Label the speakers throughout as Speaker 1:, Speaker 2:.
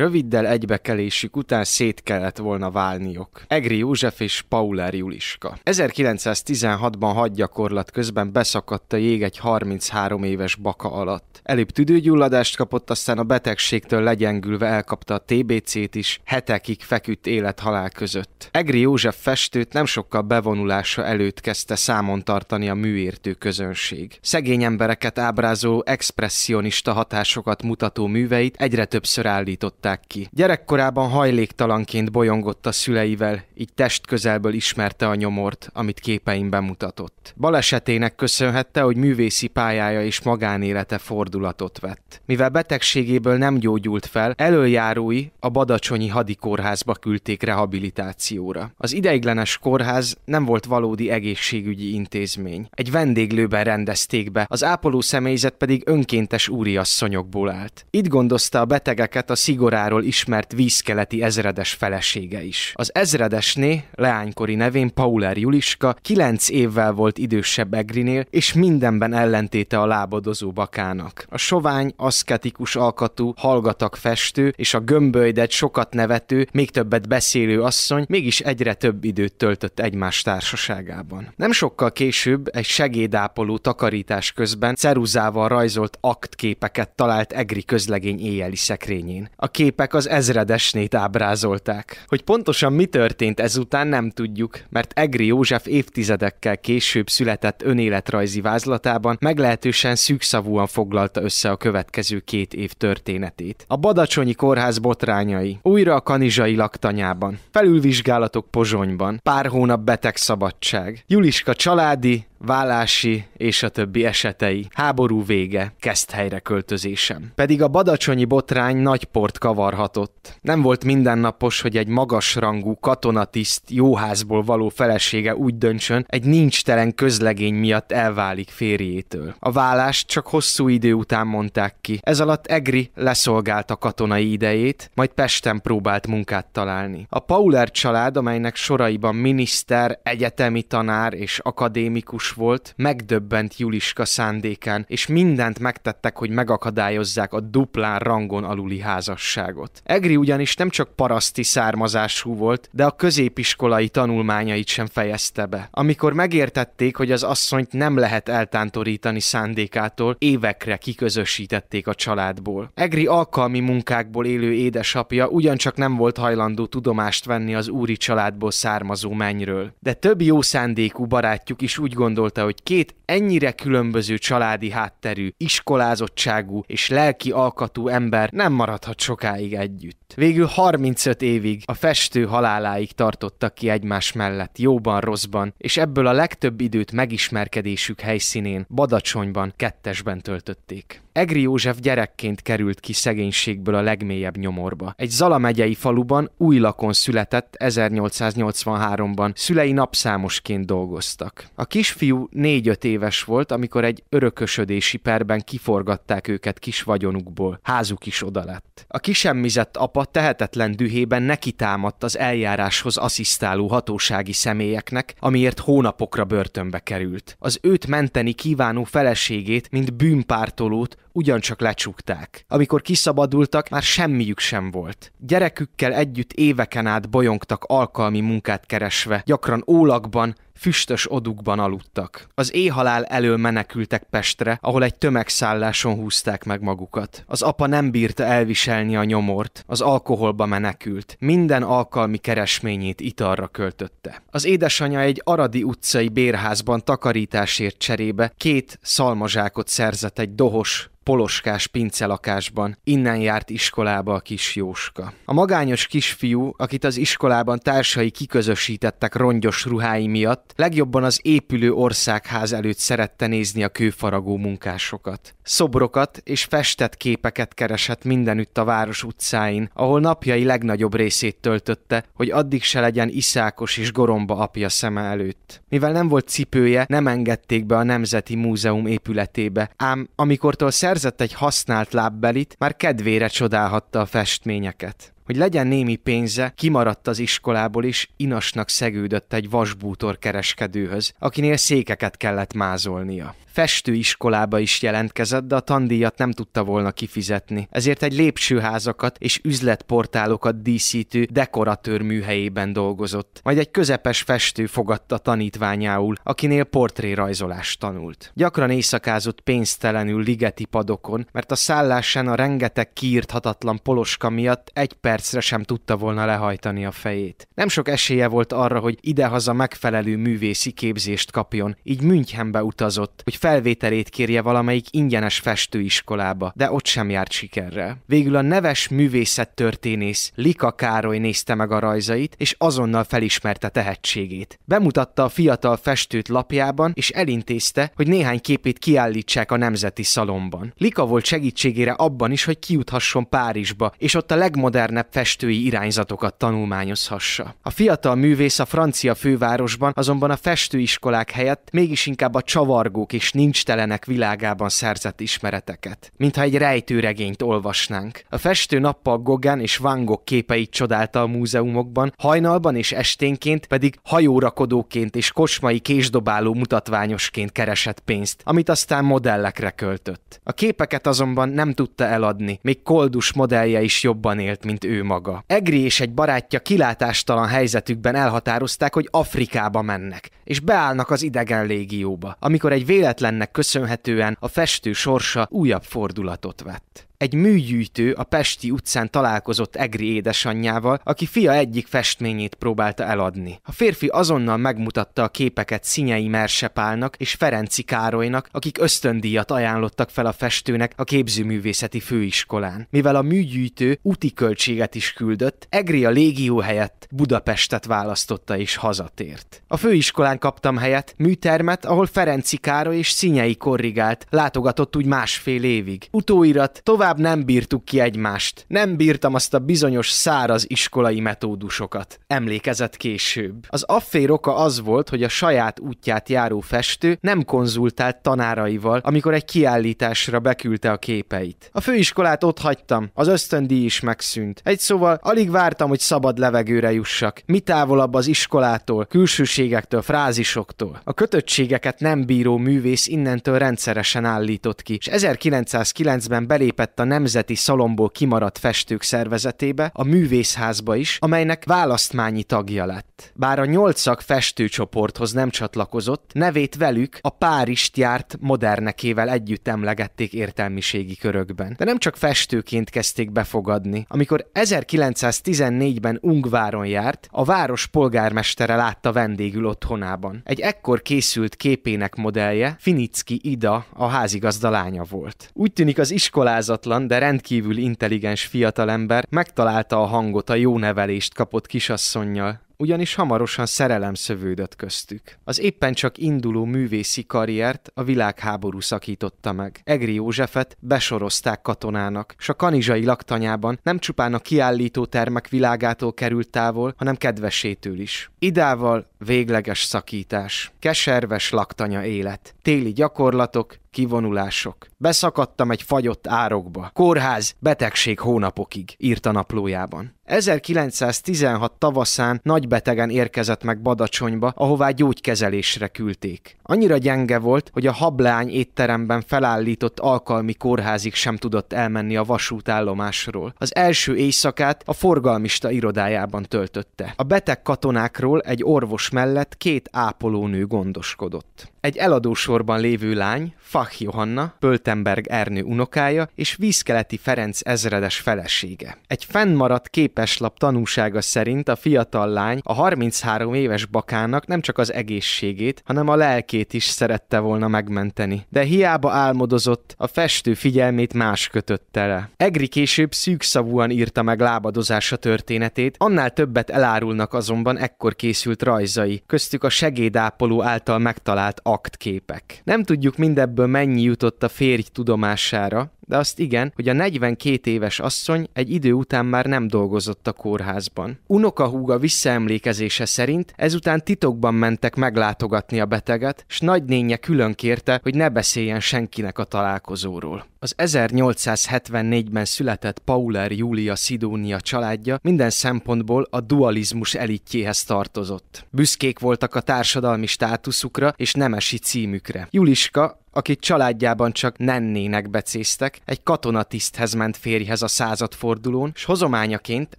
Speaker 1: Röviddel egybekelésük után szét kellett volna válniok. Egri József és Pauler Juliska. 1916-ban hadgyakorlat közben beszakadt a jég egy 33 éves baka alatt. Előbb tüdőgyulladást kapott, aztán a betegségtől legyengülve elkapta a TBC-t is, hetekig feküdt élet között. Egri József festőt nem sokkal bevonulása előtt kezdte számon tartani a műértő közönség. Szegény embereket ábrázoló expresszionista hatásokat mutató műveit egyre többször állították adták ki. Gyerekkorában hajléktalanként bolyongott a szüleivel, így testközelből ismerte a nyomort, amit képein bemutatott. Balesetének köszönhette, hogy művészi pályája és magánélete fordulatot vett. Mivel betegségéből nem gyógyult fel, előjárói a Badacsonyi hadikórházba küldték rehabilitációra. Az ideiglenes kórház nem volt valódi egészségügyi intézmény. Egy vendéglőben rendezték be, az ápoló személyzet pedig önkéntes úriasszonyokból állt. Itt gondozta a betegeket a szigorá koráról ismert vízkeleti ezredes felesége is. Az ezredesné, leánykori nevén Pauler Juliska, kilenc évvel volt idősebb Egrinél, és mindenben ellentéte a lábadozó bakának. A sovány, aszketikus alkatú, hallgatak festő, és a gömbölydett, sokat nevető, még többet beszélő asszony mégis egyre több időt töltött egymás társaságában. Nem sokkal később egy segédápoló takarítás közben ceruzával rajzolt aktképeket talált Egri közlegény éjjeli szekrényén. A kép képek az ezredesnét ábrázolták. Hogy pontosan mi történt ezután nem tudjuk, mert Egri József évtizedekkel később született önéletrajzi vázlatában meglehetősen szűkszavúan foglalta össze a következő két év történetét. A Badacsonyi Kórház botrányai, újra a kanizsai laktanyában, felülvizsgálatok Pozsonyban, pár hónap beteg szabadság, Juliska családi, vállási és a többi esetei, háború vége, kezd helyre költözésem. Pedig a badacsonyi botrány nagy port kavarhatott. Nem volt mindennapos, hogy egy magasrangú katonatiszt jóházból való felesége úgy döntsön, egy nincstelen közlegény miatt elválik férjétől. A vállást csak hosszú idő után mondták ki. Ez alatt Egri leszolgálta katonai idejét, majd Pesten próbált munkát találni. A Pauler család, amelynek soraiban miniszter, egyetemi tanár és akadémikus János volt, megdöbbent Juliska szándékán, és mindent megtettek, hogy megakadályozzák a duplán rangon aluli házasságot. Egri ugyanis nem csak paraszti származású volt, de a középiskolai tanulmányait sem fejezte be. Amikor megértették, hogy az asszonyt nem lehet eltántorítani szándékától, évekre kiközösítették a családból. Egri alkalmi munkákból élő édesapja ugyancsak nem volt hajlandó tudomást venni az úri családból származó mennyről. De több jó szándékú barátjuk is úgy gondolta, gondolta, hogy két ennyire különböző családi hátterű, iskolázottságú és lelki alkatú ember nem maradhat sokáig együtt. Végül 35 évig, a festő haláláig tartottak ki egymás mellett, jóban, rosszban, és ebből a legtöbb időt megismerkedésük helyszínén, Badacsonyban, kettesben töltötték. Egri József gyerekként került ki szegénységből a legmélyebb nyomorba. Egy Zala megyei faluban új lakon született 1883-ban, szülei napszámosként dolgoztak. A kisfiú 4-5 év éves volt, amikor egy örökösödési perben kiforgatták őket kis vagyonukból. Házuk is oda lett. A kisemmizett apa tehetetlen dühében támadt az eljáráshoz asszisztáló hatósági személyeknek, amiért hónapokra börtönbe került. Az őt menteni kívánó feleségét, mint bűnpártolót ugyancsak lecsukták. Amikor kiszabadultak, már semmiük sem volt. Gyerekükkel együtt éveken át bolyongtak alkalmi munkát keresve, gyakran ólakban, füstös odukban aludtak. Az éhalál elől menekültek Pestre, ahol egy tömegszálláson húzták meg magukat. Az apa nem bírta elviselni a nyomort, az alkoholba menekült, minden alkalmi keresményét italra költötte. Az édesanyja egy aradi utcai bérházban takarításért cserébe két szalmazsákot szerzett egy dohos, poloskás pincelakásban. Innen járt iskolába a kis Jóska. A magányos kisfiú, akit az iskolában társai kiközösítettek rongyos ruhái miatt, legjobban az épülő országház előtt szerette nézni a kőfaragó munkásokat. Szobrokat és festett képeket keresett mindenütt a város utcáin, ahol napjai legnagyobb részét töltötte, hogy addig se legyen iszákos és goromba apja szeme előtt. Mivel nem volt cipője, nem engedték be a Nemzeti Múzeum épületébe, ám amikortól szerzett egy használt lábbelit, már kedvére csodálhatta a festményeket hogy legyen némi pénze, kimaradt az iskolából is, inasnak szegődött egy vasbútor kereskedőhöz, akinél székeket kellett mázolnia. Festőiskolába is jelentkezett, de a tandíjat nem tudta volna kifizetni, ezért egy lépcsőházakat és üzletportálokat díszítő dekoratőr műhelyében dolgozott. Majd egy közepes festő fogadta tanítványául, akinél portrérajzolást tanult. Gyakran éjszakázott pénztelenül ligeti padokon, mert a szállásán a rengeteg kiírthatatlan poloska miatt egy perc percre sem tudta volna lehajtani a fejét. Nem sok esélye volt arra, hogy idehaza megfelelő művészi képzést kapjon, így Münchenbe utazott, hogy felvételét kérje valamelyik ingyenes festőiskolába, de ott sem járt sikerrel. Végül a neves művészettörténész Lika Károly nézte meg a rajzait, és azonnal felismerte tehetségét. Bemutatta a fiatal festőt lapjában, és elintézte, hogy néhány képét kiállítsák a Nemzeti Szalomban. Lika volt segítségére abban is, hogy kijuthasson Párizsba, és ott a legmodernebb festői irányzatokat tanulmányozhassa. A fiatal művész a francia fővárosban azonban a festőiskolák helyett mégis inkább a csavargók és nincstelenek világában szerzett ismereteket, mintha egy rejtőregényt olvasnánk. A festő nappal gogán és Van Gogh képeit csodálta a múzeumokban, hajnalban és esténként pedig hajórakodóként és kosmai késdobáló mutatványosként keresett pénzt, amit aztán modellekre költött. A képeket azonban nem tudta eladni, még koldus modellje is jobban élt, mint ő maga. Egri és egy barátja kilátástalan helyzetükben elhatározták, hogy Afrikába mennek, és beállnak az idegen légióba, amikor egy véletlennek köszönhetően a festő sorsa újabb fordulatot vett egy műgyűjtő a Pesti utcán találkozott Egri édesanyjával, aki fia egyik festményét próbálta eladni. A férfi azonnal megmutatta a képeket Szinyei Mersepálnak és Ferenci Károlynak, akik ösztöndíjat ajánlottak fel a festőnek a képzőművészeti főiskolán. Mivel a műgyűjtő úti költséget is küldött, Egri a légió helyett Budapestet választotta és hazatért. A főiskolán kaptam helyet, műtermet, ahol Ferenci Károly és Szinyei korrigált, látogatott úgy másfél évig. Utóirat tovább tovább nem bírtuk ki egymást. Nem bírtam azt a bizonyos száraz iskolai metódusokat. Emlékezett később. Az affér oka az volt, hogy a saját útját járó festő nem konzultált tanáraival, amikor egy kiállításra beküldte a képeit. A főiskolát ott hagytam, az ösztöndi is megszűnt. Egy szóval alig vártam, hogy szabad levegőre jussak. Mi távolabb az iskolától, külsőségektől, frázisoktól. A kötöttségeket nem bíró művész innentől rendszeresen állított ki, és 1909-ben belépett a Nemzeti Szalomból kimaradt festők szervezetébe, a művészházba is, amelynek választmányi tagja lett. Bár a nyolcak festőcsoporthoz nem csatlakozott, nevét velük a Párizst járt modernekével együtt emlegették értelmiségi körökben. De nem csak festőként kezdték befogadni. Amikor 1914-ben Ungváron járt, a város polgármestere látta vendégül otthonában. Egy ekkor készült képének modellje, Finicki Ida, a házigazda lánya volt. Úgy tűnik az iskolázatlan tudatlan, de rendkívül intelligens fiatalember megtalálta a hangot a jó nevelést kapott kisasszonynal, ugyanis hamarosan szerelem szövődött köztük. Az éppen csak induló művészi karriert a világháború szakította meg. Egri Józsefet besorozták katonának, s a kanizsai laktanyában nem csupán a kiállító termek világától került távol, hanem kedvesétől is. Idával végleges szakítás, keserves laktanya élet, téli gyakorlatok, Kivonulások. Beszakadtam egy fagyott árokba. Kórház, betegség hónapokig, írt a naplójában. 1916 tavaszán nagybetegen érkezett meg Badacsonyba, ahová gyógykezelésre küldték. Annyira gyenge volt, hogy a hablány étteremben felállított alkalmi kórházig sem tudott elmenni a vasútállomásról. Az első éjszakát a forgalmista irodájában töltötte. A beteg katonákról egy orvos mellett két ápolónő gondoskodott. Egy eladósorban lévő lány, Fach Johanna, Pöltenberg Ernő unokája és Vízkeleti Ferenc ezredes felesége. Egy fennmaradt képeslap tanúsága szerint a fiatal lány a 33 éves bakának nem csak az egészségét, hanem a lelkét is szerette volna megmenteni. De hiába álmodozott, a festő figyelmét más kötötte le. Egri később szűkszavúan írta meg lábadozása történetét, annál többet elárulnak azonban ekkor készült rajzai, köztük a segédápoló által megtalált aktképek. Nem tudjuk mindebből mennyi jutott a férj tudomására, de azt igen, hogy a 42 éves asszony egy idő után már nem dolgozott a kórházban. Unokahúga visszaemlékezése szerint ezután titokban mentek meglátogatni a beteget, s nagynénye külön kérte, hogy ne beszéljen senkinek a találkozóról. Az 1874-ben született Pauler Júlia Szidónia családja minden szempontból a dualizmus elitjéhez tartozott. Büszkék voltak a társadalmi státuszukra és nemesi címükre. Juliska akit családjában csak nennének becéztek, egy katonatiszthez ment férjhez a századfordulón, és hozományaként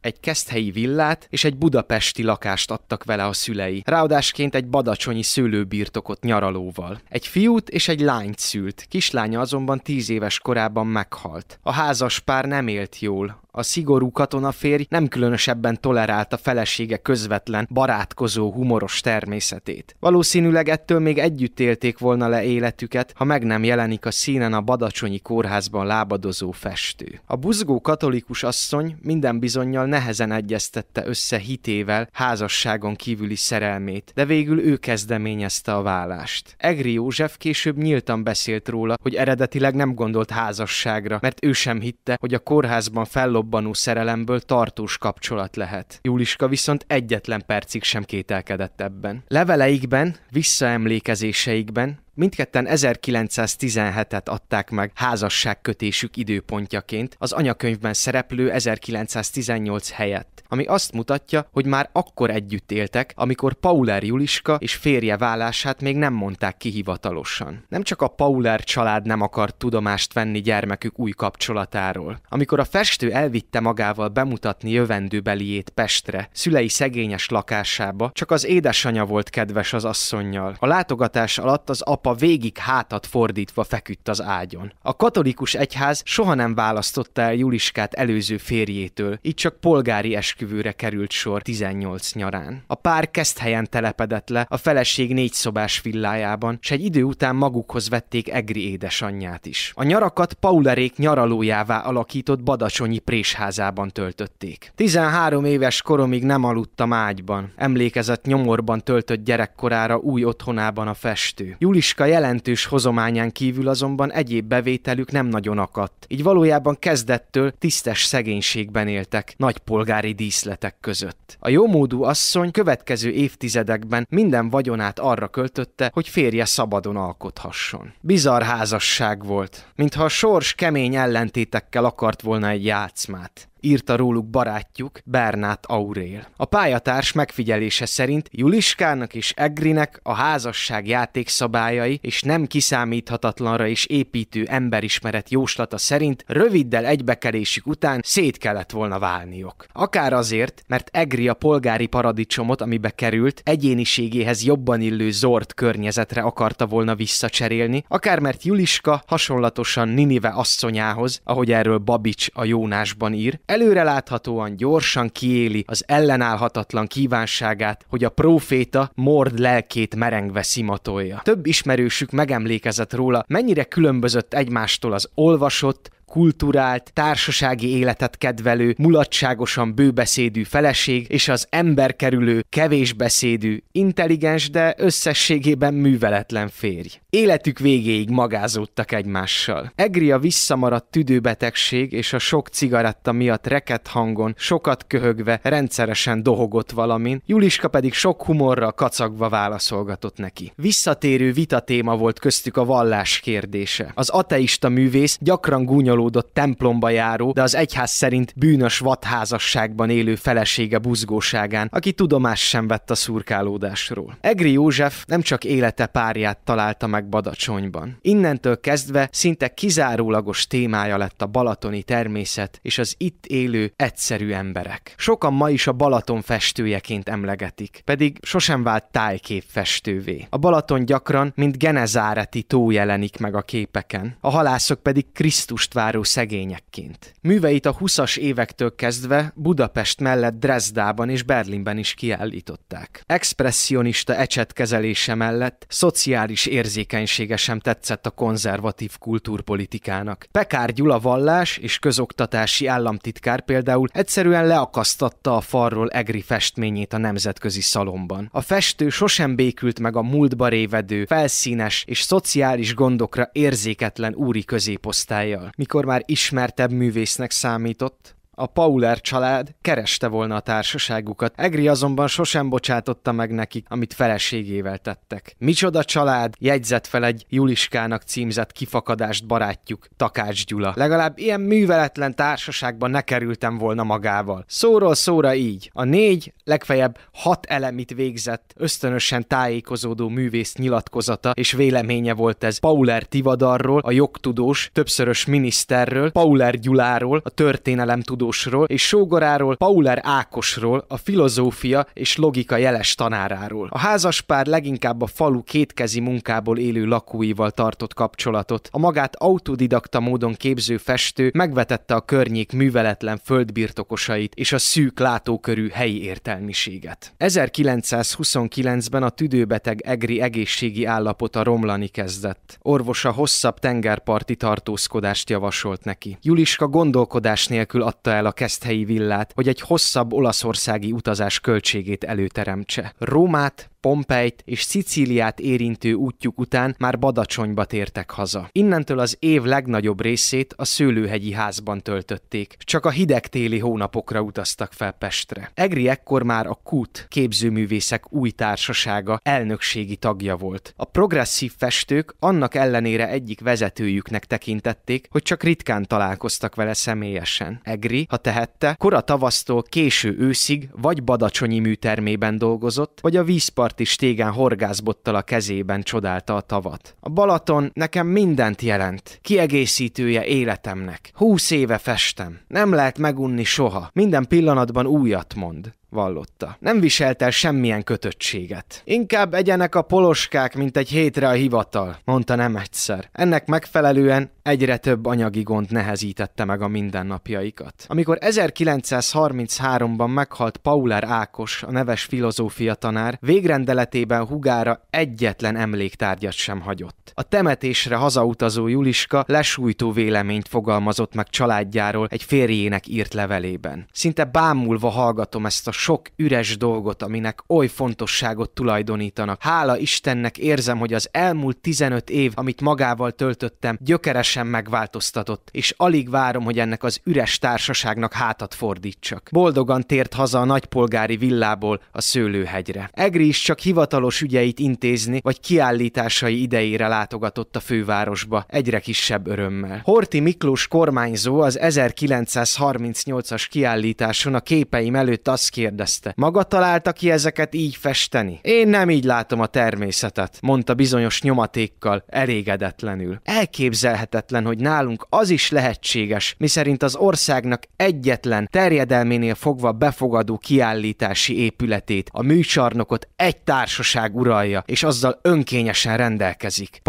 Speaker 1: egy keszthelyi villát és egy budapesti lakást adtak vele a szülei. Ráadásként egy badacsonyi szőlőbirtokot nyaralóval. Egy fiút és egy lányt szült, kislánya azonban tíz éves korában meghalt. A házas pár nem élt jól, a szigorú katonaférj nem különösebben tolerálta felesége közvetlen, barátkozó, humoros természetét. Valószínűleg ettől még együtt élték volna le életüket, ha meg nem jelenik a színen a Badacsonyi kórházban lábadozó festő. A buzgó katolikus asszony minden bizonyal nehezen egyeztette össze hitével házasságon kívüli szerelmét, de végül ő kezdeményezte a vállást. Egri József később nyíltan beszélt róla, hogy eredetileg nem gondolt házasságra, mert ő sem hitte, hogy a kórházban fellobb felrobbanó szerelemből tartós kapcsolat lehet. Juliska viszont egyetlen percig sem kételkedett ebben. Leveleikben, visszaemlékezéseikben Mindketten 1917-et adták meg házasságkötésük időpontjaként az anyakönyvben szereplő 1918 helyett, ami azt mutatja, hogy már akkor együtt éltek, amikor Pauler Juliska és férje válását még nem mondták ki hivatalosan. Nem csak a Pauler család nem akart tudomást venni gyermekük új kapcsolatáról. Amikor a festő elvitte magával bemutatni jövendőbeliét Pestre, szülei szegényes lakásába, csak az édesanyja volt kedves az asszonynal. A látogatás alatt az apa pápa végig hátat fordítva feküdt az ágyon. A katolikus egyház soha nem választotta el Juliskát előző férjétől, így csak polgári esküvőre került sor 18 nyarán. A pár helyen telepedett le a feleség négy szobás villájában, s egy idő után magukhoz vették Egri édesanyját is. A nyarakat Paulerék nyaralójává alakított Badacsonyi présházában töltötték. 13 éves koromig nem aludtam ágyban. Emlékezett nyomorban töltött gyerekkorára új otthonában a festő. Julis macska jelentős hozományán kívül azonban egyéb bevételük nem nagyon akadt, így valójában kezdettől tisztes szegénységben éltek, nagy polgári díszletek között. A jómódú asszony következő évtizedekben minden vagyonát arra költötte, hogy férje szabadon alkothasson. Bizarr házasság volt, mintha a sors kemény ellentétekkel akart volna egy játszmát írta róluk barátjuk Bernát Aurél. A pályatárs megfigyelése szerint Juliskának és Egrinek a házasság játékszabályai és nem kiszámíthatatlanra és építő emberismeret jóslata szerint röviddel egybekelésük után szét kellett volna válniok. Akár azért, mert Egri a polgári paradicsomot, amibe került, egyéniségéhez jobban illő zord környezetre akarta volna visszacserélni, akár mert Juliska hasonlatosan Ninive asszonyához, ahogy erről Babics a Jónásban ír, előreláthatóan gyorsan kiéli az ellenállhatatlan kívánságát, hogy a próféta Mord lelkét merengve szimatolja. Több ismerősük megemlékezett róla, mennyire különbözött egymástól az olvasott, kulturált, társasági életet kedvelő, mulatságosan bőbeszédű feleség és az emberkerülő, kevésbeszédű, intelligens, de összességében műveletlen férj. Életük végéig magázódtak egymással. Egri a visszamaradt tüdőbetegség és a sok cigaretta miatt reket hangon, sokat köhögve, rendszeresen dohogott valamin, Juliska pedig sok humorra kacagva válaszolgatott neki. Visszatérő vita téma volt köztük a vallás kérdése. Az ateista művész gyakran gúnyol csalódott templomba járó, de az egyház szerint bűnös vadházasságban élő felesége buzgóságán, aki tudomást sem vett a szurkálódásról. Egri József nem csak élete párját találta meg Badacsonyban. Innentől kezdve szinte kizárólagos témája lett a balatoni természet és az itt élő egyszerű emberek. Sokan ma is a Balaton festőjeként emlegetik, pedig sosem vált festővé. A Balaton gyakran, mint Genezáreti tó jelenik meg a képeken. A halászok pedig Krisztust vár járó szegényekként. Műveit a 20-as évektől kezdve Budapest mellett Dresdában és Berlinben is kiállították. Expressionista ecsetkezelése mellett szociális érzékenysége sem tetszett a konzervatív kultúrpolitikának. Pekár Gyula vallás és közoktatási államtitkár például egyszerűen leakasztatta a falról egri festményét a nemzetközi szalomban. A festő sosem békült meg a múltba révedő, felszínes és szociális gondokra érzéketlen úri középosztályjal. Mikor akkor már ismertebb művésznek számított, a Pauler család kereste volna a társaságukat. Egri azonban sosem bocsátotta meg nekik, amit feleségével tettek. Micsoda család jegyzett fel egy Juliskának címzett kifakadást barátjuk, Takács Gyula. Legalább ilyen műveletlen társaságban ne kerültem volna magával. Szóról szóra így. A négy, legfeljebb hat elemit végzett, ösztönösen tájékozódó művész nyilatkozata és véleménye volt ez Pauler Tivadarról, a jogtudós, többszörös miniszterről, Pauler Gyuláról, a történelem tudó tudósról és sógoráról, Pauler Ákosról, a filozófia és logika jeles tanáráról. A házaspár leginkább a falu kétkezi munkából élő lakóival tartott kapcsolatot. A magát autodidakta módon képző festő megvetette a környék műveletlen földbirtokosait és a szűk látókörű helyi értelmiséget. 1929-ben a tüdőbeteg egri egészségi állapota romlani kezdett. Orvosa hosszabb tengerparti tartózkodást javasolt neki. Juliska gondolkodás nélkül adta el a keszthelyi villát, hogy egy hosszabb olaszországi utazás költségét előteremtse. Rómát Pompejt és Szicíliát érintő útjuk után már Badacsonyba tértek haza. Innentől az év legnagyobb részét a szőlőhegyi házban töltötték, csak a hideg téli hónapokra utaztak fel Pestre. Egri ekkor már a KUT képzőművészek új társasága elnökségi tagja volt. A progresszív festők annak ellenére egyik vezetőjüknek tekintették, hogy csak ritkán találkoztak vele személyesen. Egri, ha tehette, kora tavasztól késő őszig vagy Badacsonyi műtermében dolgozott, vagy a vízpart parti stégen horgászbottal a kezében csodálta a tavat. A Balaton nekem mindent jelent, kiegészítője életemnek. Húsz éve festem, nem lehet megunni soha, minden pillanatban újat mond vallotta. Nem viselt el semmilyen kötöttséget. Inkább egyenek a poloskák, mint egy hétre a hivatal, mondta nem egyszer. Ennek megfelelően egyre több anyagi gond nehezítette meg a mindennapjaikat. Amikor 1933-ban meghalt Pauler Ákos, a neves filozófia tanár, végrendeletében hugára egyetlen emléktárgyat sem hagyott. A temetésre hazautazó Juliska lesújtó véleményt fogalmazott meg családjáról egy férjének írt levelében. Szinte bámulva hallgatom ezt a sok üres dolgot, aminek oly fontosságot tulajdonítanak. Hála Istennek érzem, hogy az elmúlt 15 év, amit magával töltöttem, gyökeresen megváltoztatott, és alig várom, hogy ennek az üres társaságnak hátat fordítsak. Boldogan tért haza a nagypolgári villából a szőlőhegyre. Egri is csak hivatalos ügyeit intézni, vagy kiállításai idejére látogatott a fővárosba, egyre kisebb örömmel. Horti Miklós kormányzó az 1938-as kiállításon a képeim előtt azt kér, kérdezte. Maga találta ki ezeket így festeni? Én nem így látom a természetet, mondta bizonyos nyomatékkal, elégedetlenül. Elképzelhetetlen, hogy nálunk az is lehetséges, miszerint az országnak egyetlen terjedelménél fogva befogadó kiállítási épületét, a műcsarnokot egy társaság uralja, és azzal önkényesen rendelkezik,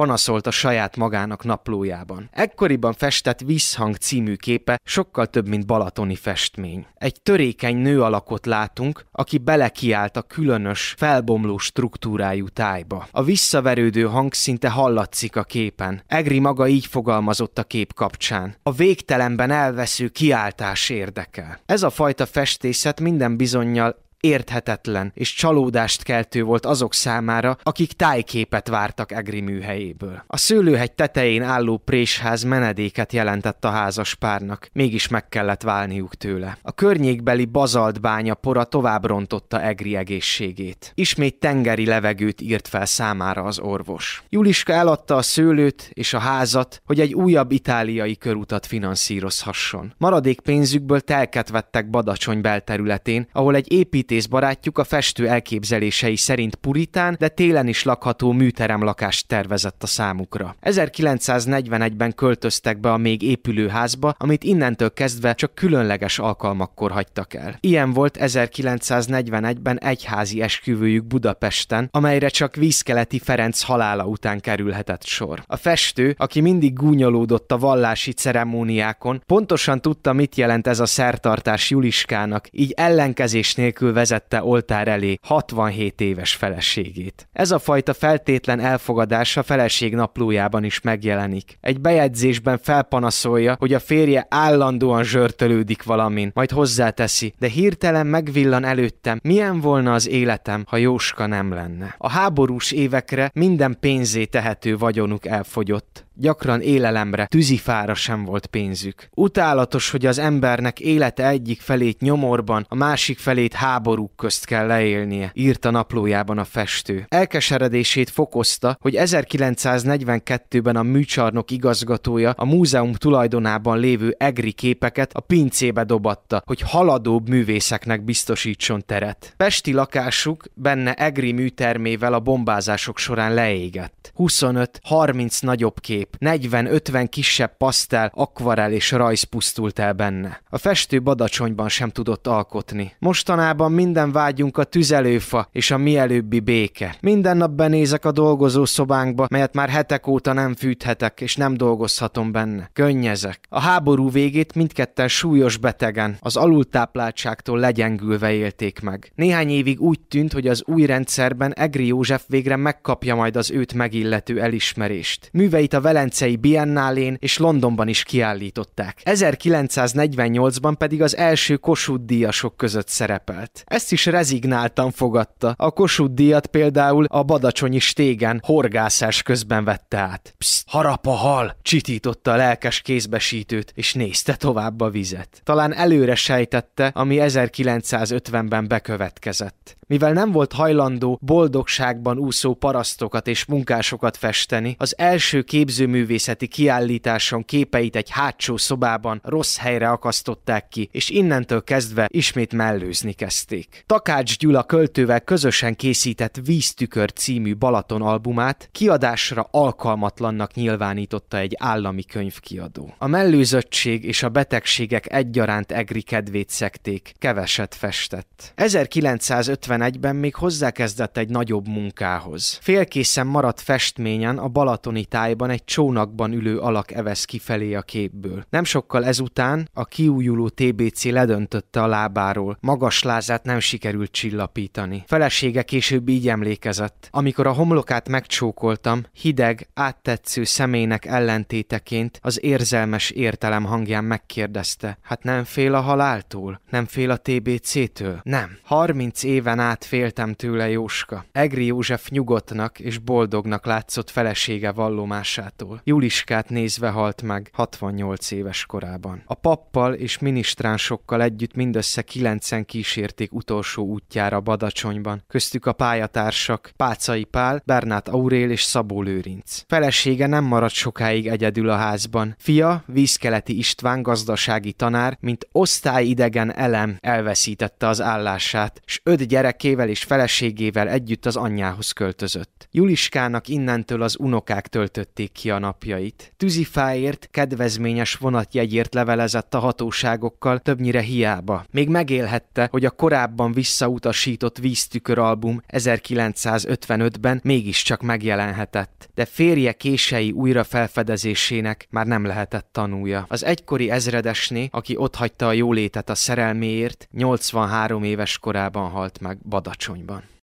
Speaker 1: a saját magának naplójában. Ekkoriban festett Visszhang című képe sokkal több, mint balatoni festmény. Egy törékeny nő alakot lát látunk, aki belekiált a különös, felbomló struktúrájú tájba. A visszaverődő hang szinte hallatszik a képen. Egri maga így fogalmazott a kép kapcsán. A végtelenben elvesző kiáltás érdekel. Ez a fajta festészet minden bizonyal érthetetlen és csalódást keltő volt azok számára, akik tájképet vártak Egri műhelyéből. A szőlőhegy tetején álló présház menedéket jelentett a házas párnak, mégis meg kellett válniuk tőle. A környékbeli bazalt bánya pora tovább rontotta Egri egészségét. Ismét tengeri levegőt írt fel számára az orvos. Juliska eladta a szőlőt és a házat, hogy egy újabb itáliai körutat finanszírozhasson. Maradék pénzükből telket vettek Badacsony belterületén, ahol egy épít barátjuk a festő elképzelései szerint puritán, de télen is lakható műterem lakást tervezett a számukra. 1941-ben költöztek be a még épülő házba, amit innentől kezdve csak különleges alkalmakkor hagytak el. Ilyen volt 1941-ben egyházi esküvőjük Budapesten, amelyre csak vízkeleti Ferenc halála után kerülhetett sor. A festő, aki mindig gúnyolódott a vallási ceremóniákon, pontosan tudta, mit jelent ez a szertartás Juliskának, így ellenkezés nélkül vezette oltár elé 67 éves feleségét. Ez a fajta feltétlen elfogadás a feleség naplójában is megjelenik. Egy bejegyzésben felpanaszolja, hogy a férje állandóan zsörtölődik valamin, majd hozzáteszi, de hirtelen megvillan előttem, milyen volna az életem, ha Jóska nem lenne. A háborús évekre minden pénzé tehető vagyonuk elfogyott gyakran élelemre, tűzifára sem volt pénzük. Utálatos, hogy az embernek élete egyik felét nyomorban, a másik felét háborúk közt kell leélnie, írta naplójában a festő. Elkeseredését fokozta, hogy 1942-ben a műcsarnok igazgatója a múzeum tulajdonában lévő egri képeket a pincébe dobatta, hogy haladóbb művészeknek biztosítson teret. Pesti lakásuk benne egri műtermével a bombázások során leégett. 25-30 nagyobb kép kép. 40-50 kisebb pasztel, akvarel és rajz pusztult el benne. A festő badacsonyban sem tudott alkotni. Mostanában minden vágyunk a tüzelőfa és a mielőbbi béke. Minden nap benézek a dolgozó szobánkba, melyet már hetek óta nem fűthetek, és nem dolgozhatom benne. Könnyezek. A háború végét mindketten súlyos betegen, az alultápláltságtól legyengülve élték meg. Néhány évig úgy tűnt, hogy az új rendszerben Egri József végre megkapja majd az őt megillető elismerést. Műveit a vele Velencei Biennálén és Londonban is kiállították. 1948-ban pedig az első Kossuth díjasok között szerepelt. Ezt is rezignáltan fogadta. A Kossuth díjat például a Badacsonyi Stégen horgászás közben vette át. Harap a hal! Csitította a lelkes kézbesítőt, és nézte tovább a vizet. Talán előre sejtette, ami 1950-ben bekövetkezett. Mivel nem volt hajlandó boldogságban úszó parasztokat és munkásokat festeni, az első képző képzőművészeti kiállításon képeit egy hátsó szobában rossz helyre akasztották ki, és innentől kezdve ismét mellőzni kezdték. Takács Gyula költővel közösen készített Víztükör című Balaton albumát kiadásra alkalmatlannak nyilvánította egy állami könyvkiadó. A mellőzöttség és a betegségek egyaránt egri kedvét szekték, keveset festett. 1951-ben még hozzákezdett egy nagyobb munkához. Félkészen maradt festményen a balatoni tájban egy csónakban ülő alak evesz kifelé a képből. Nem sokkal ezután a kiújuló TBC ledöntötte a lábáról, magas lázát nem sikerült csillapítani. Felesége később így emlékezett. Amikor a homlokát megcsókoltam, hideg, áttetsző személynek ellentéteként az érzelmes értelem hangján megkérdezte, hát nem fél a haláltól? Nem fél a TBC-től? Nem. 30 éven át féltem tőle Jóska. Egri József nyugodtnak és boldognak látszott felesége vallomását halálától. Juliskát nézve halt meg 68 éves korában. A pappal és minisztránsokkal együtt mindössze kilencen kísérték utolsó útjára Badacsonyban, köztük a pályatársak Pácai Pál, Bernát Aurél és Szabó Lőrinc. Felesége nem maradt sokáig egyedül a házban. Fia, Vízkeleti István gazdasági tanár, mint osztályidegen elem elveszítette az állását, s öt gyerekével és feleségével együtt az anyjához költözött. Juliskának innentől az unokák töltötték ki a napjait. Tűzifáért kedvezményes vonatjegyért levelezett a hatóságokkal, többnyire hiába. Még megélhette, hogy a korábban visszautasított víztükör album 1955-ben mégiscsak megjelenhetett. De férje kései újra felfedezésének már nem lehetett tanúja. Az egykori ezredesné, aki otthagyta a jólétet a szerelméért, 83 éves korában halt meg Badacsonyban.